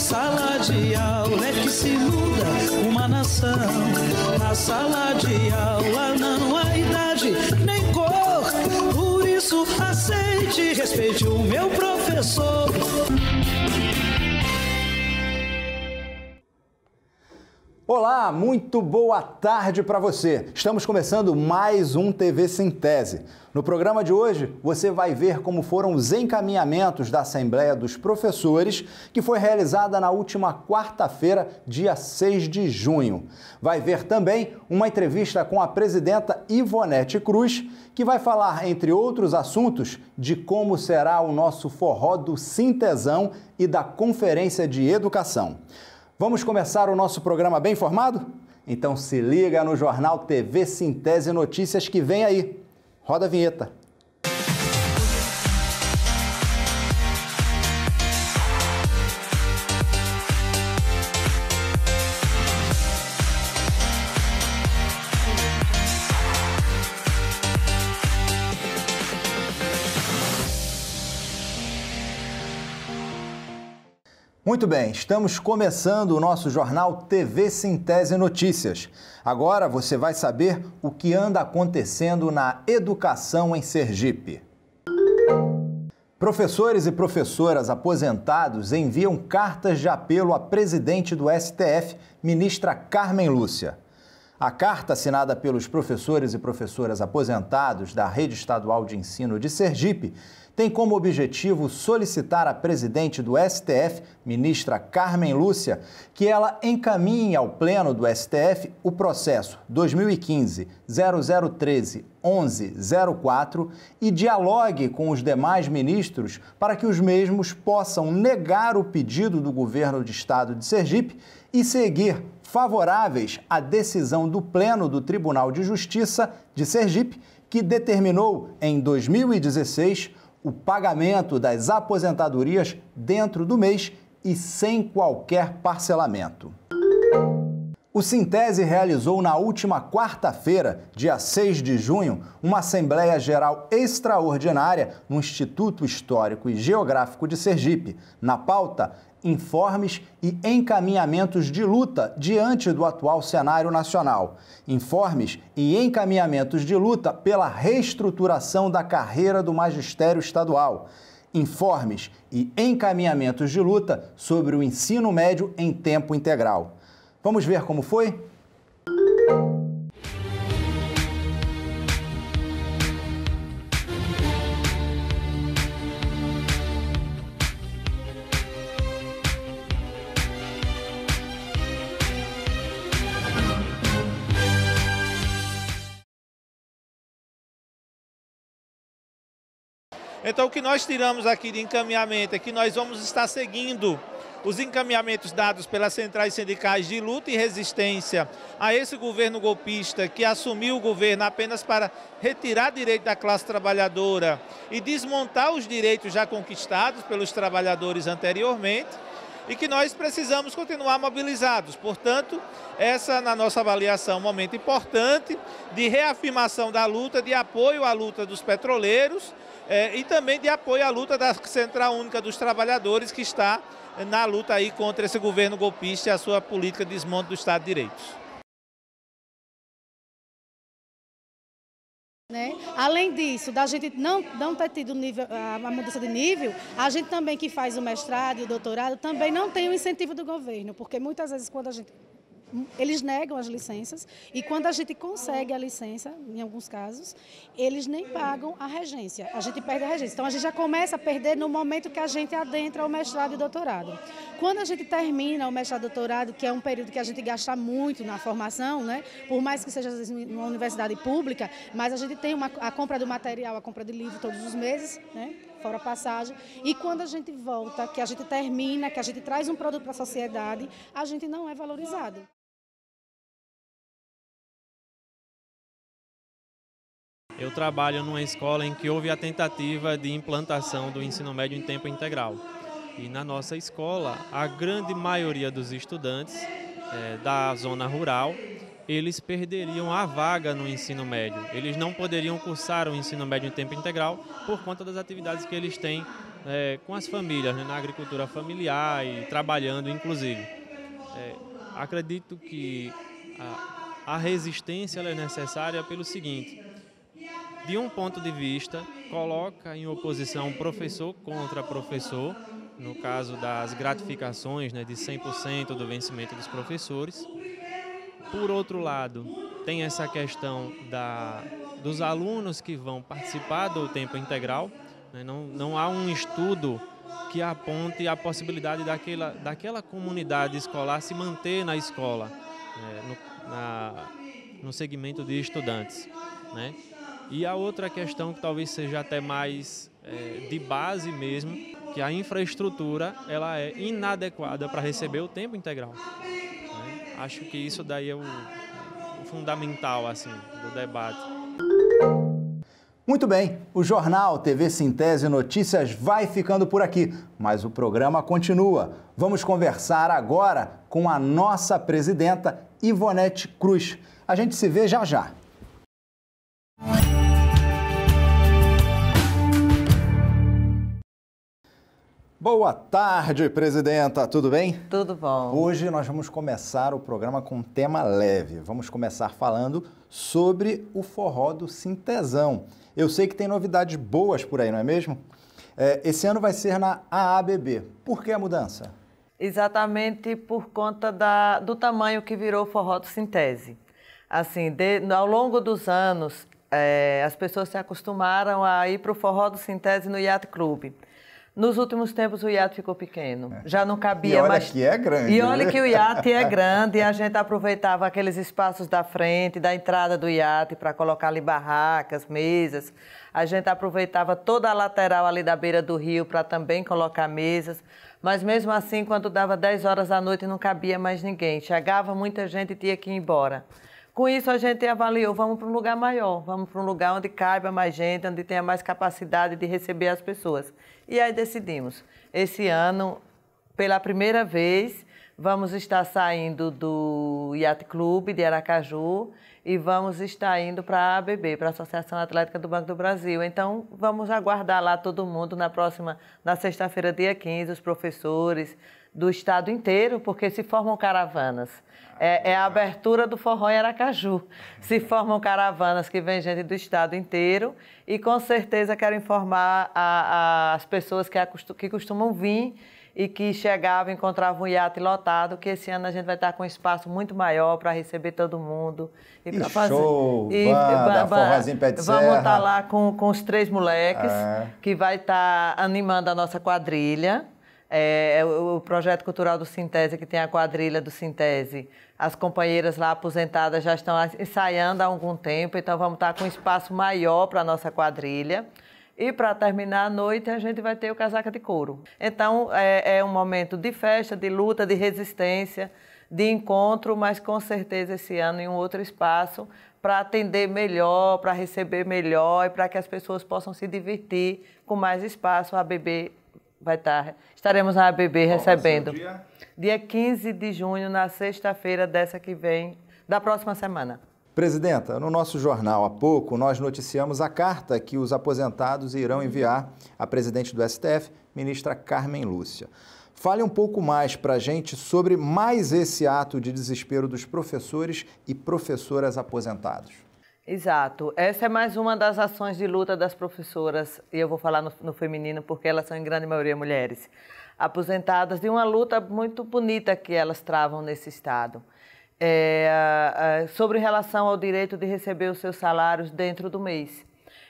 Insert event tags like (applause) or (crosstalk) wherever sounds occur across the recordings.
sala de aula é que se muda uma nação. Na sala de aula não há idade nem cor, por isso aceite, respeite o meu professor. Olá, muito boa tarde para você. Estamos começando mais um TV Sintese. No programa de hoje, você vai ver como foram os encaminhamentos da Assembleia dos Professores, que foi realizada na última quarta-feira, dia 6 de junho. Vai ver também uma entrevista com a presidenta Ivonete Cruz, que vai falar, entre outros assuntos, de como será o nosso forró do Sintesão e da Conferência de Educação. Vamos começar o nosso programa bem informado? Então se liga no Jornal TV Sintese Notícias que vem aí. Roda a vinheta. Muito bem, estamos começando o nosso jornal TV Sintese Notícias. Agora você vai saber o que anda acontecendo na educação em Sergipe. Professores e professoras aposentados enviam cartas de apelo à presidente do STF, ministra Carmen Lúcia. A carta assinada pelos professores e professoras aposentados da Rede Estadual de Ensino de Sergipe tem como objetivo solicitar à presidente do STF, ministra Carmen Lúcia, que ela encaminhe ao Pleno do STF o processo 2015-0013-1104 e dialogue com os demais ministros para que os mesmos possam negar o pedido do governo de estado de Sergipe e seguir favoráveis à decisão do Pleno do Tribunal de Justiça de Sergipe, que determinou em 2016 o pagamento das aposentadorias dentro do mês e sem qualquer parcelamento. O Sintese realizou na última quarta-feira, dia 6 de junho, uma Assembleia Geral Extraordinária no Instituto Histórico e Geográfico de Sergipe. Na pauta, informes e encaminhamentos de luta diante do atual cenário nacional, informes e encaminhamentos de luta pela reestruturação da carreira do magistério estadual, informes e encaminhamentos de luta sobre o ensino médio em tempo integral. Vamos ver como foi? Então, o que nós tiramos aqui de encaminhamento é que nós vamos estar seguindo os encaminhamentos dados pelas centrais sindicais de luta e resistência a esse governo golpista que assumiu o governo apenas para retirar direito da classe trabalhadora e desmontar os direitos já conquistados pelos trabalhadores anteriormente e que nós precisamos continuar mobilizados. Portanto, essa, na nossa avaliação, é um momento importante de reafirmação da luta, de apoio à luta dos petroleiros é, e também de apoio à luta da Central Única dos Trabalhadores, que está na luta aí contra esse governo golpista e a sua política de desmonte do Estado de Direitos. Né? Além disso, da gente não, não ter tido nível, a mudança de nível, a gente também que faz o mestrado e o doutorado também não tem o incentivo do governo, porque muitas vezes quando a gente eles negam as licenças e quando a gente consegue a licença, em alguns casos, eles nem pagam a regência. A gente perde a regência. Então a gente já começa a perder no momento que a gente adentra o mestrado e doutorado. Quando a gente termina o mestrado e doutorado, que é um período que a gente gasta muito na formação, né? Por mais que seja uma universidade pública, mas a gente tem uma, a compra do material, a compra de livro todos os meses, né? fora passagem. E quando a gente volta, que a gente termina, que a gente traz um produto para a sociedade, a gente não é valorizado. eu trabalho numa escola em que houve a tentativa de implantação do ensino médio em tempo integral. E na nossa escola, a grande maioria dos estudantes é, da zona rural, eles perderiam a vaga no ensino médio. Eles não poderiam cursar o ensino médio em tempo integral por conta das atividades que eles têm é, com as famílias, né, na agricultura familiar e trabalhando, inclusive. É, acredito que a, a resistência é necessária pelo seguinte: de um ponto de vista, coloca em oposição professor contra professor, no caso das gratificações né, de 100% do vencimento dos professores. Por outro lado, tem essa questão da, dos alunos que vão participar do tempo integral. Né, não, não há um estudo que aponte a possibilidade daquela, daquela comunidade escolar se manter na escola, né, no, na, no segmento de estudantes. Né? E a outra questão que talvez seja até mais é, de base mesmo, que a infraestrutura ela é inadequada para receber o tempo integral. Né? Acho que isso daí é o, o fundamental assim do debate. Muito bem, o Jornal TV Sintese Notícias vai ficando por aqui, mas o programa continua. Vamos conversar agora com a nossa presidenta, Ivonete Cruz. A gente se vê já já. Boa tarde, presidenta. Tudo bem? Tudo bom. Hoje nós vamos começar o programa com um tema leve. Vamos começar falando sobre o forró do Sintesão. Eu sei que tem novidades boas por aí, não é mesmo? É, esse ano vai ser na AABB. Por que a mudança? Exatamente por conta da, do tamanho que virou o forró do Sintese. Assim, de, ao longo dos anos, é, as pessoas se acostumaram a ir para o forró do Sintese no Yacht Club. Nos últimos tempos o iate ficou pequeno, é. já não cabia e olha que é grande. E olha né? que o iate é (laughs) grande e a gente aproveitava aqueles espaços da frente, da entrada do iate para colocar ali barracas, mesas. A gente aproveitava toda a lateral ali da beira do rio para também colocar mesas. Mas mesmo assim, quando dava 10 horas da noite, não cabia mais ninguém. Chegava muita gente e tinha que ir embora. Com isso, a gente avaliou: vamos para um lugar maior, vamos para um lugar onde caiba mais gente, onde tenha mais capacidade de receber as pessoas. E aí decidimos. Esse ano, pela primeira vez, Vamos estar saindo do Yacht Clube de Aracaju e vamos estar indo para a ABB, para a Associação Atlética do Banco do Brasil. Então, vamos aguardar lá todo mundo na próxima, na sexta-feira, dia 15, os professores do estado inteiro, porque se formam caravanas. É, é a abertura do forró em Aracaju. Se formam caravanas que vem gente do estado inteiro e com certeza quero informar a, a, as pessoas que, a, que costumam vir e que chegava, encontrava um iate lotado, que esse ano a gente vai estar com um espaço muito maior para receber todo mundo. E, e fazer... show, e, banda, pé de Vamos estar tá lá com, com os três moleques, é. que vai estar tá animando a nossa quadrilha. É, é o projeto cultural do Sintese, que tem a quadrilha do Sintese. As companheiras lá aposentadas já estão ensaiando há algum tempo, então vamos estar tá com um espaço maior para a nossa quadrilha. E para terminar a noite, a gente vai ter o casaca de couro. Então, é, é um momento de festa, de luta, de resistência, de encontro, mas com certeza esse ano em um outro espaço, para atender melhor, para receber melhor e para que as pessoas possam se divertir com mais espaço. A ABB vai estar. Tá, estaremos na ABB Qual recebendo. Dia? dia 15 de junho, na sexta-feira dessa que vem, da próxima semana. Presidenta, no nosso jornal há pouco nós noticiamos a carta que os aposentados irão enviar à presidente do STF, ministra Carmen Lúcia. Fale um pouco mais para a gente sobre mais esse ato de desespero dos professores e professoras aposentados. Exato. Essa é mais uma das ações de luta das professoras, e eu vou falar no, no feminino porque elas são em grande maioria mulheres, aposentadas, de uma luta muito bonita que elas travam nesse estado é, sobre relação ao direito de receber os seus salários dentro do mês.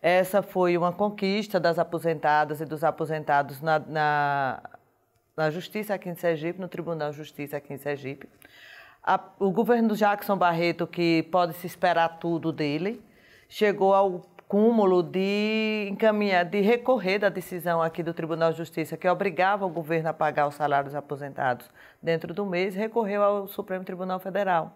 Essa foi uma conquista das aposentadas e dos aposentados na, na, na Justiça aqui em Sergipe, no Tribunal de Justiça aqui em Sergipe. A, o governo do Jackson Barreto, que pode se esperar tudo dele, chegou ao cúmulo de encaminhar, de recorrer da decisão aqui do Tribunal de Justiça que obrigava o governo a pagar os salários aposentados dentro do mês, recorreu ao Supremo Tribunal Federal.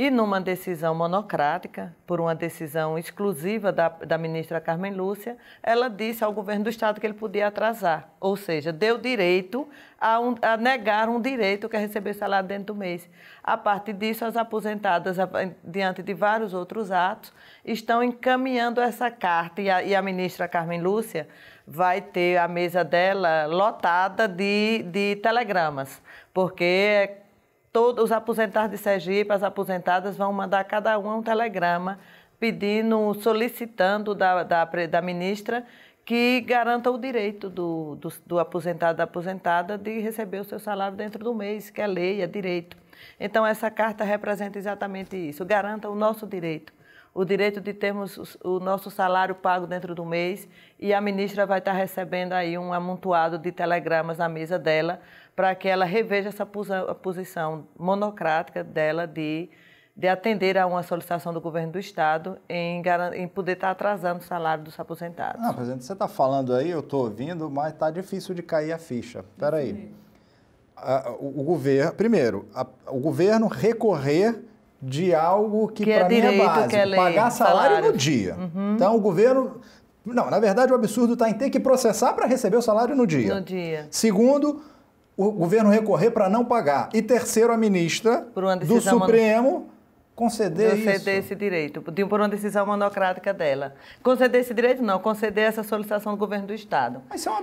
E numa decisão monocrática, por uma decisão exclusiva da, da ministra Carmen Lúcia, ela disse ao governo do Estado que ele podia atrasar, ou seja, deu direito a, um, a negar um direito que é receber salário dentro do mês. A partir disso, as aposentadas, diante de vários outros atos, estão encaminhando essa carta e a, e a ministra Carmen Lúcia vai ter a mesa dela lotada de, de telegramas, porque todos os aposentados de Sergipe, as aposentadas vão mandar cada uma um telegrama pedindo, solicitando da, da, da ministra que garanta o direito do, do, do aposentado da aposentada de receber o seu salário dentro do mês, que é lei, é direito. Então, essa carta representa exatamente isso, garanta o nosso direito, o direito de termos o nosso salário pago dentro do mês e a ministra vai estar recebendo aí um amontoado de telegramas na mesa dela para que ela reveja essa posição monocrática dela de, de atender a uma solicitação do governo do Estado em, em poder estar tá atrasando o salário dos aposentados. Não, presidente, você está falando aí, eu estou ouvindo, mas está difícil de cair a ficha. Espera aí. o, o, governo, primeiro, a, o governo recorrer de algo que, que para é mim é básico, é pagar salário, salário, no dia. Uhum. Então, o governo não, na verdade, o absurdo está em ter que processar para receber o salário no dia. No dia. Segundo, o governo recorrer para não pagar. E terceiro, a ministra do Supremo conceder, conceder isso. esse direito, por uma decisão monocrática dela. Conceder esse direito, não, conceder essa solicitação do governo do Estado. Mas ah, isso é um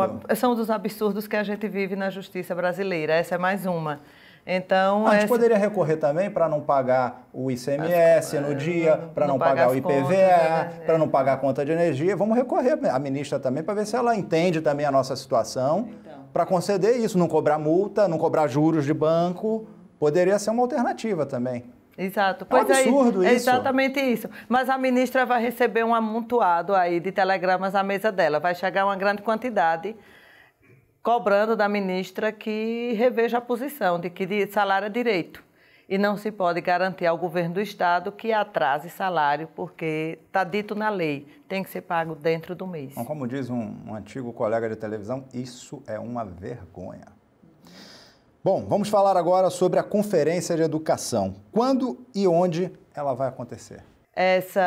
absurdo. Esse é um, são dos absurdos que a gente vive na justiça brasileira. Essa é mais uma. Então, a gente poderia recorrer também para não pagar o ICMS As... no dia, é, para não, não, pagar, pagar o IPVA, é, é. para não pagar a conta de energia. Vamos recorrer à ministra também para ver se ela entende também a nossa situação, então. para conceder isso, não cobrar multa, não cobrar juros de banco. Poderia ser uma alternativa também. Exato. Pois é um absurdo é, isso. Exatamente isso. Mas a ministra vai receber um amontoado aí de telegramas na mesa dela. Vai chegar uma grande quantidade cobrando da ministra que reveja a posição de que salário é direito e não se pode garantir ao governo do estado que atrase salário porque está dito na lei, tem que ser pago dentro do mês. como diz um, um antigo colega de televisão, isso é uma vergonha. Bom, vamos falar agora sobre a conferência de educação. Quando e onde ela vai acontecer? Essa,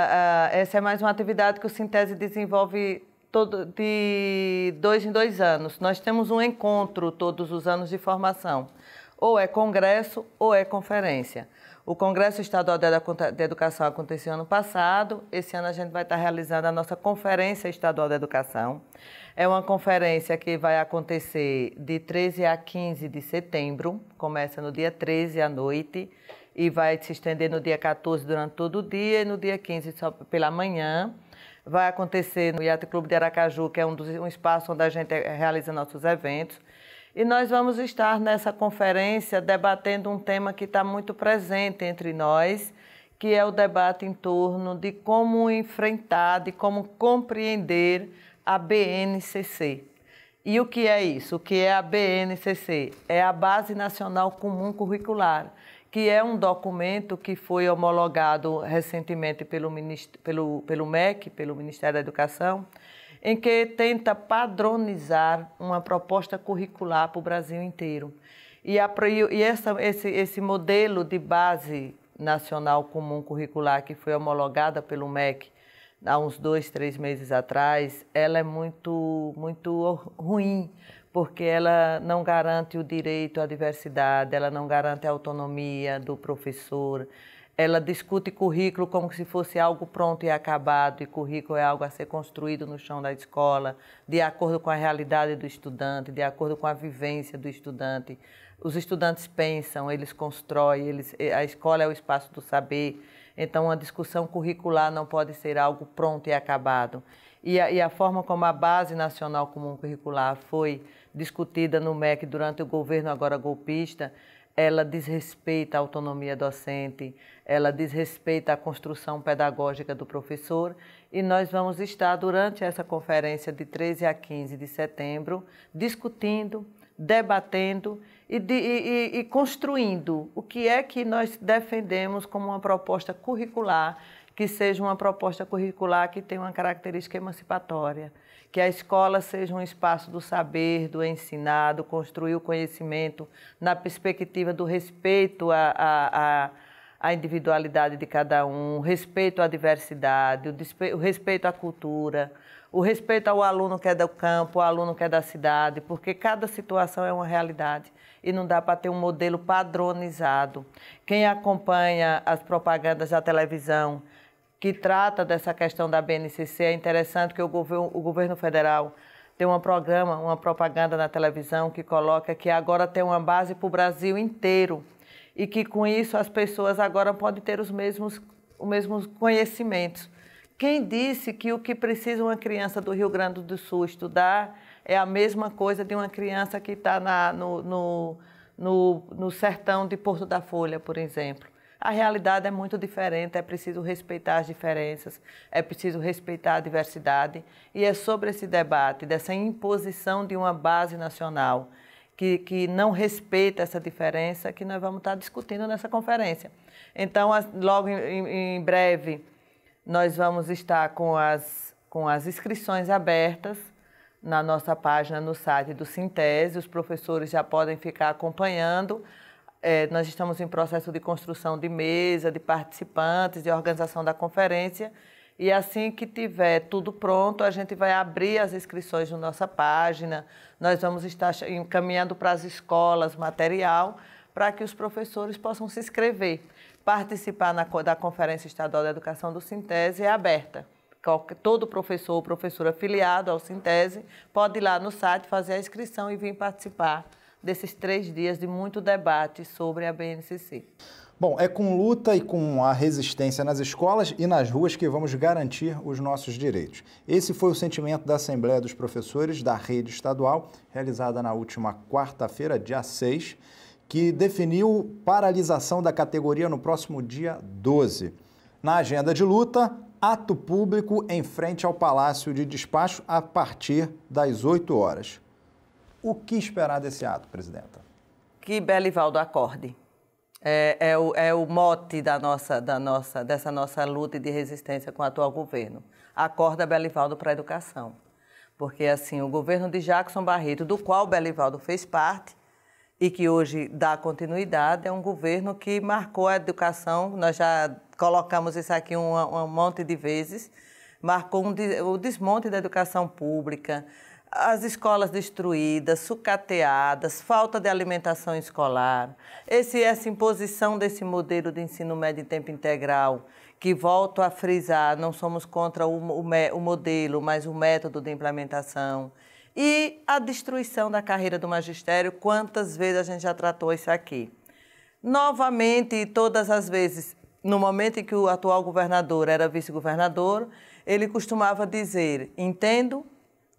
uh, essa é mais uma atividade que o Sintese desenvolve todo, de dois em dois anos. Nós temos um encontro todos os anos de formação. Ou é congresso ou é conferência. O Congresso Estadual de Educação aconteceu ano passado. Esse ano a gente vai estar realizando a nossa Conferência Estadual da Educação. É uma conferência que vai acontecer de 13 a 15 de setembro. Começa no dia 13 à noite e vai se estender no dia 14 durante todo o dia e no dia 15 só pela manhã vai acontecer no Iate Clube de Aracaju, que é um, dos, um espaço onde a gente realiza nossos eventos. E nós vamos estar nessa conferência debatendo um tema que está muito presente entre nós, que é o debate em torno de como enfrentar, de como compreender a BNCC. E o que é isso? O que é a BNCC? É a Base Nacional Comum Curricular que é um documento que foi homologado recentemente pelo, pelo, pelo MEC, pelo Ministério da Educação, em que tenta padronizar uma proposta curricular para o Brasil inteiro. E, a, e essa, esse, esse modelo de base nacional comum curricular que foi homologada pelo MEC há uns dois, três meses atrás, ela é muito, muito ruim, porque ela não garante o direito à diversidade, ela não garante a autonomia do professor, ela discute currículo como se fosse algo pronto e acabado, e currículo é algo a ser construído no chão da escola, de acordo com a realidade do estudante, de acordo com a vivência do estudante. Os estudantes pensam, eles constroem, eles, eh, a escola é o espaço do saber, então uma discussão curricular não pode ser algo pronto e acabado e a, e a forma como a base nacional comum curricular foi discutida no MEC durante o governo agora golpista, ela desrespeita a autonomia docente, ela desrespeita a construção pedagógica do professor e nós vamos estar durante essa conferência de 13 a 15 de setembro discutindo, debatendo e, de, e, e construindo o que é que nós defendemos como uma proposta curricular que seja uma proposta curricular que tenha uma característica emancipatória, que a escola seja um espaço do saber, do ensinado, construir o conhecimento na perspectiva do respeito à, à, individualidade de cada um, respeito à diversidade, o, o respeito à cultura, o respeito ao aluno que é do campo, ao aluno que é da cidade, porque cada situação é uma realidade e não dá para ter um modelo padronizado. Quem acompanha as propagandas da televisão que trata dessa questão da BNCC. É interessante que o governo, o governo federal tem um programa, uma propaganda na televisão que coloca que agora tem uma base para o Brasil inteiro e que com isso as pessoas agora podem ter os mesmos, os mesmos conhecimentos. Quem disse que o que precisa uma criança do Rio Grande do Sul estudar é a mesma coisa de uma criança que está no, no, no, no sertão de Porto da Folha, por exemplo? a realidade é muito diferente, é preciso respeitar as diferenças, é preciso respeitar a diversidade. E é sobre esse debate, dessa imposição de uma base nacional que, que não respeita essa diferença, que nós vamos estar discutindo nessa conferência. Então, logo em, em breve, nós vamos estar com as, com as inscrições abertas na nossa página no site do Sintese. Os professores já podem ficar acompanhando é, nós estamos em processo de construção de mesa, de participantes, de organização da conferência. E assim que tiver tudo pronto, a gente vai abrir as inscrições na nossa página. Nós vamos estar encaminhando para as escolas material para que os professores possam se inscrever. Participar na, da Conferência Estadual da Educação do Sintese é aberta. Todo professor ou professora afiliado ao Sintese pode ir lá no site fazer a inscrição e vir participar desses três dias de muito debate sobre a BNCC. Bom, é com luta e com a resistência nas escolas e nas ruas que vamos garantir os nossos direitos. Esse foi o sentimento da Assembleia dos Professores da Rede Estadual, realizada na última quarta-feira, dia 6, que definiu paralisação da categoria no próximo dia 12. Na agenda de luta, ato público em frente ao Palácio de Despacho a partir das 8 horas. O que esperar desse ato, presidenta? Que Belivaldo acorde. É, é, o, é o mote da nossa, da nossa, dessa nossa luta de resistência com o atual governo. Acorda Belivaldo para a educação. Porque, assim, o governo de Jackson Barreto, do qual Belivaldo fez parte, e que hoje dá continuidade, é um governo que marcou a educação, nós já colocamos isso aqui um, um monte de vezes, marcou um, o desmonte da educação pública, as escolas destruídas, sucateadas, falta de alimentação escolar, esse, essa imposição desse modelo de ensino médio em tempo integral, que volto a frisar, não somos contra o, o, o modelo, mas o método de implementação. E a destruição da carreira do magistério, quantas vezes a gente já tratou isso aqui. Novamente, todas as vezes, no momento em que o atual governador era vice-governador, ele costumava dizer: entendo,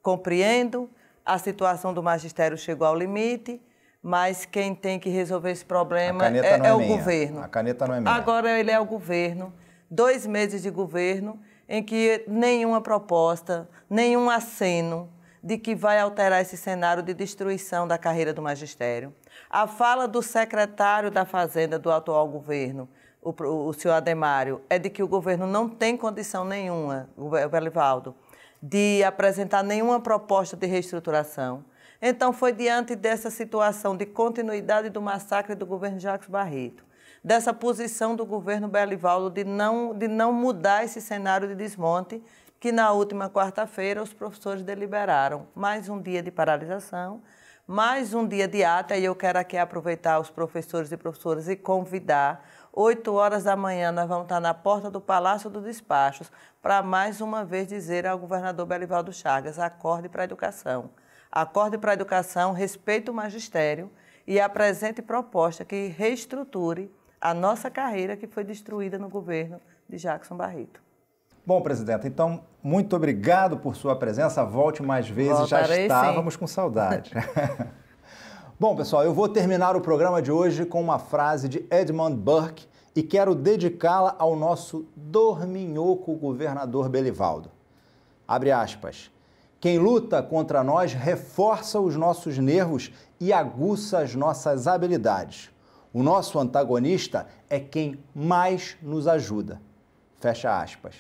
Compreendo, a situação do magistério chegou ao limite, mas quem tem que resolver esse problema é, é, é, o minha. governo. A caneta não é minha. Agora ele é o governo. Dois meses de governo em que nenhuma proposta, nenhum aceno de que vai alterar esse cenário de destruição da carreira do magistério. A fala do secretário da Fazenda do atual governo, o, o senhor Ademário, é de que o governo não tem condição nenhuma, o Belivaldo, de apresentar nenhuma proposta de reestruturação. Então, foi diante dessa situação de continuidade do massacre do governo Jacques Barreto, dessa posição do governo Belivaldo de não, de não mudar esse cenário de desmonte, que na última quarta-feira os professores deliberaram mais um dia de paralisação, mais um dia de ata, e eu quero aqui aproveitar os professores e professoras e convidar 8 horas da manhã, nós vamos estar na porta do Palácio dos Despachos para mais uma vez dizer ao governador Belivaldo Chagas: acorde para a educação. Acorde para a educação, respeite o magistério e apresente proposta que reestruture a nossa carreira que foi destruída no governo de Jackson Barreto. Bom, presidenta, então, muito obrigado por sua presença. Volte mais vezes, Voltarei, já estávamos sim. com saudade. (laughs) Bom, pessoal, eu vou terminar o programa de hoje com uma frase de Edmund Burke e quero dedicá-la ao nosso dorminhoco governador Belivaldo. Abre aspas. Quem luta contra nós reforça os nossos nervos e aguça as nossas habilidades. O nosso antagonista é quem mais nos ajuda. Fecha aspas.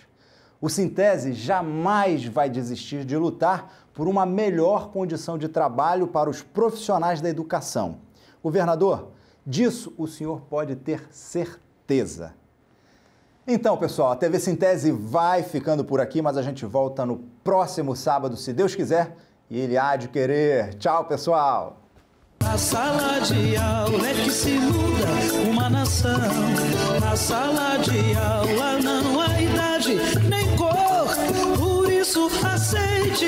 O Sintese jamais vai desistir de lutar por uma melhor condição de trabalho para os profissionais da educação. Governador, disso o senhor pode ter certeza. Então, pessoal, a TV Sintese vai ficando por aqui, mas a gente volta no próximo sábado, se Deus quiser, e ele há de querer. Tchau, pessoal! Na sala de aula é que se muda uma nação. Na sala de aula não há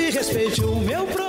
respeite o meu pro...